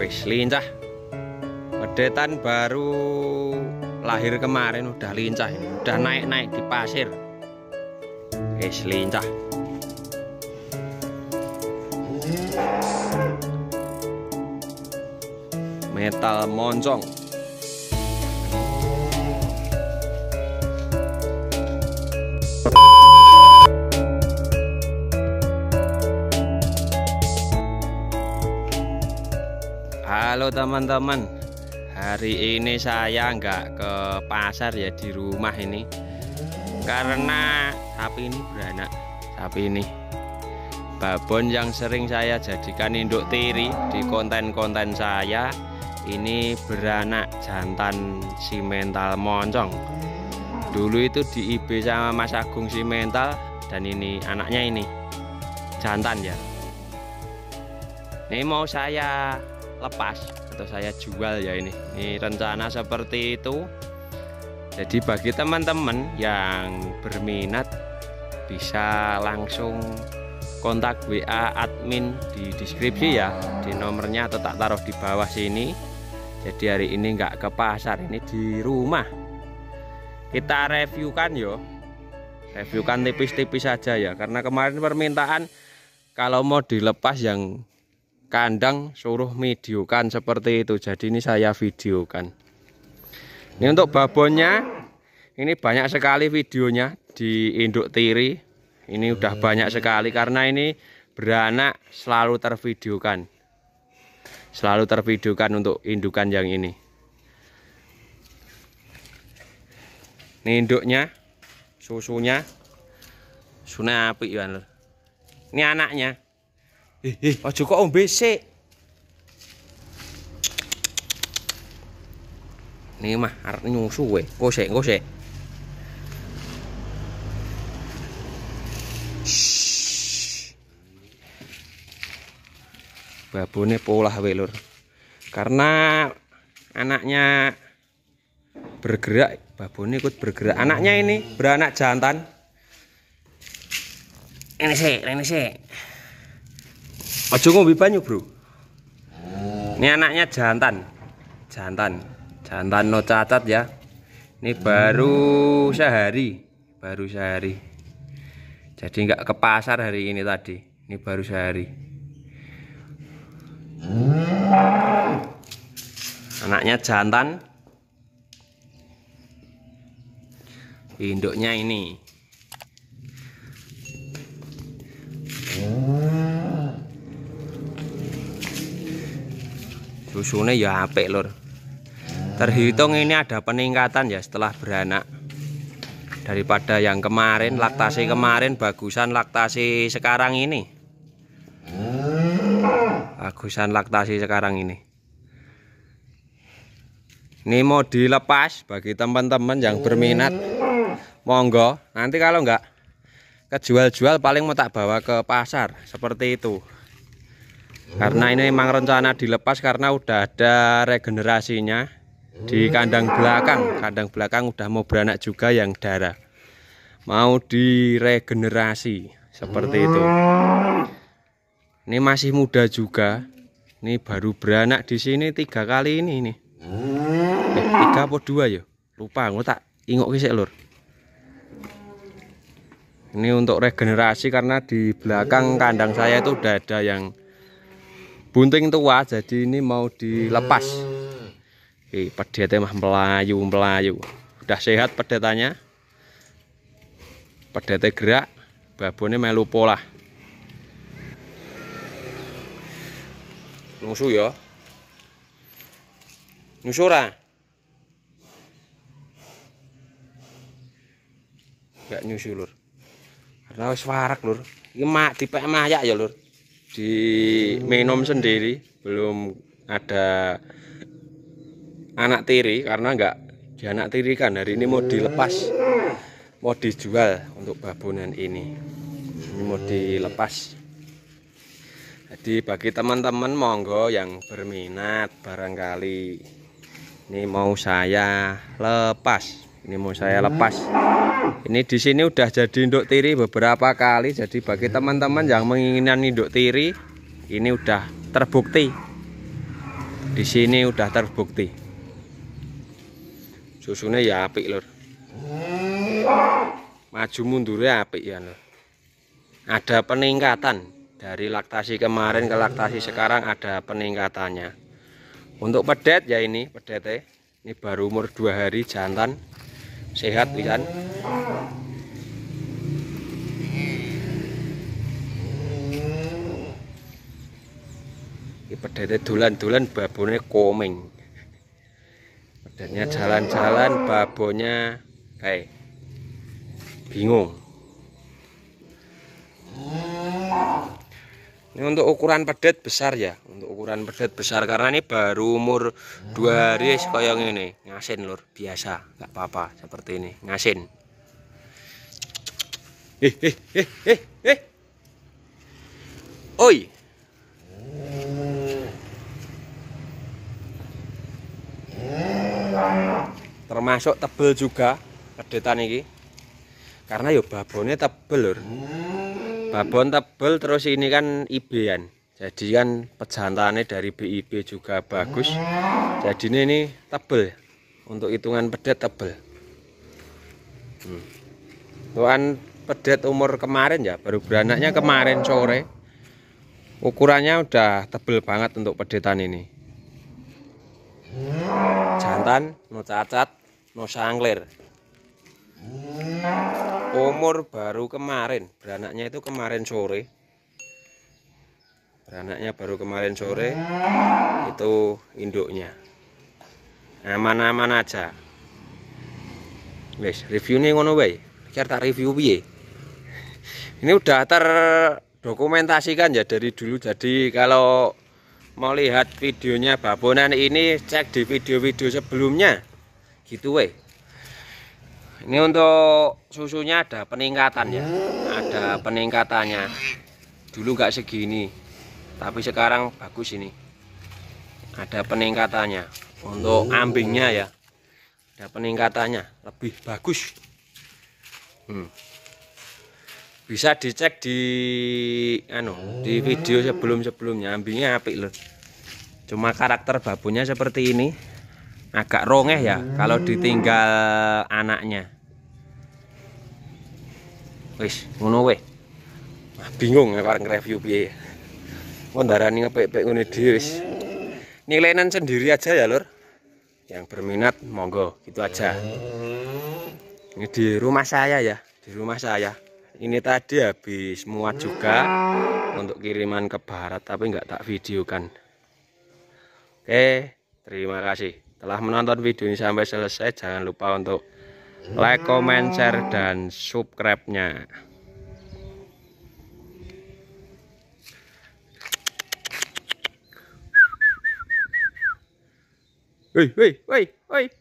wis lincah medetan baru lahir kemarin udah lincah ini udah naik-naik di pasir wis lincah metal moncong Halo teman-teman Hari ini saya nggak ke pasar ya di rumah ini Karena sapi ini beranak Sapi ini Babon yang sering saya jadikan induk tiri Di konten-konten saya Ini beranak jantan si mental moncong Dulu itu di IB sama Mas Agung si mental Dan ini anaknya ini Jantan ya Ini mau saya lepas atau saya jual ya ini ini rencana seperti itu jadi bagi teman-teman yang berminat bisa langsung kontak WA admin di deskripsi ya di nomornya atau tak taruh di bawah sini jadi hari ini nggak ke pasar ini di rumah kita review reviewkan yo reviewkan tipis-tipis saja ya karena kemarin permintaan kalau mau dilepas yang kandang suruh mediokan seperti itu jadi ini saya videokan ini untuk babonnya ini banyak sekali videonya di induk tiri ini udah banyak sekali karena ini beranak selalu tervideokan selalu tervideokan untuk indukan yang ini ini induknya susunya suna ini anaknya Eh, eh, aja kok ombe sik. Nih mah arep nyusu kowe. Gosek, gosek. babone polah wae Karena anaknya bergerak, babon ikut bergerak. Anaknya ini beranak jantan. Ini sih, ini sih. Ojo ngombe banyu, Bro. Ini anaknya jantan. Jantan. Jantan no cacat ya. Ini baru sehari, baru sehari. Jadi nggak ke pasar hari ini tadi. Ini baru sehari. Anaknya jantan. Induknya ini. Susune ya apik, lor Terhitung ini ada peningkatan ya setelah beranak. Daripada yang kemarin laktasi kemarin bagusan laktasi sekarang ini. Bagusan laktasi sekarang ini. Ini mau dilepas bagi teman-teman yang berminat. Monggo, nanti kalau enggak kejual-jual paling mau tak bawa ke pasar seperti itu karena ini memang rencana dilepas karena udah ada regenerasinya di kandang belakang kandang belakang udah mau beranak juga yang darah mau diregenerasi seperti itu ini masih muda juga ini baru beranak di sini tiga kali ini ini eh, tiga atau dua ya lupa nggak tak ingok kisik lur ini untuk regenerasi karena di belakang kandang saya itu udah ada yang bunting tua jadi ini mau dilepas Hei, hmm. pedetnya mah melayu-melayu udah sehat pedetanya, pedetnya gerak babonnya melu pola nusu ya nusu ora gak nyusu lur karena wis warak lur ini mak dipek mayak ya lur di diminum sendiri belum ada anak tiri karena enggak di anak tiri kan hari ini mau dilepas mau dijual untuk babonan ini ini mau dilepas jadi bagi teman-teman monggo yang berminat barangkali ini mau saya lepas ini mau saya lepas ini di sini udah jadi induk tiri beberapa kali jadi bagi teman-teman yang menginginkan induk tiri ini udah terbukti di sini udah terbukti susunya ya api lor maju mundurnya api ya lor ada peningkatan dari laktasi kemarin ke laktasi sekarang ada peningkatannya untuk pedet ya ini pedetnya ini baru umur dua hari jantan sehat pisan iki pedane dolan-dolan babone komeng pedannya jalan-jalan babonya kayak bingung ini untuk ukuran pedet besar ya untuk ukuran pedet besar karena ini baru umur dua ah. hari sekoyong ini ngasin lur biasa nggak apa-apa seperti ini ngasin eh eh eh eh eh oi termasuk tebel juga kedetan ini karena yo ya babonnya tebel lur babon tebel terus ini kan ibean jadi kan pejantannya dari BIP juga bagus jadi ini tebel untuk hitungan pedet tebel hmm. tuan pedet umur kemarin ya baru beranaknya kemarin sore ukurannya udah tebel banget untuk pedetan ini jantan no cacat no sangler. umur baru kemarin beranaknya itu kemarin sore anaknya baru kemarin sore itu induknya aman-aman aja guys review nih ngono baik kita tak review bi ini udah terdokumentasikan ya dari dulu jadi kalau mau lihat videonya babonan ini cek di video-video sebelumnya gitu weh ini untuk susunya ada peningkatan ya ada peningkatannya dulu nggak segini tapi sekarang bagus ini ada peningkatannya untuk ambingnya ya ada peningkatannya lebih bagus hmm. bisa dicek di anu di video sebelum sebelumnya ambingnya apik loh cuma karakter babunya seperti ini agak rongeh ya kalau ditinggal anaknya wis ngono weh bingung ya orang review piye ya Pondarani ngepek-pek ngene dhewe wis. sendiri aja ya, Lur. Yang berminat monggo, gitu aja. Ini di rumah saya ya, di rumah saya. Ini tadi habis muat juga untuk kiriman ke barat tapi nggak tak videokan. Oke, terima kasih telah menonton video ini sampai selesai. Jangan lupa untuk like, comment, share dan subscribe-nya. Oi, oi, oi, oi.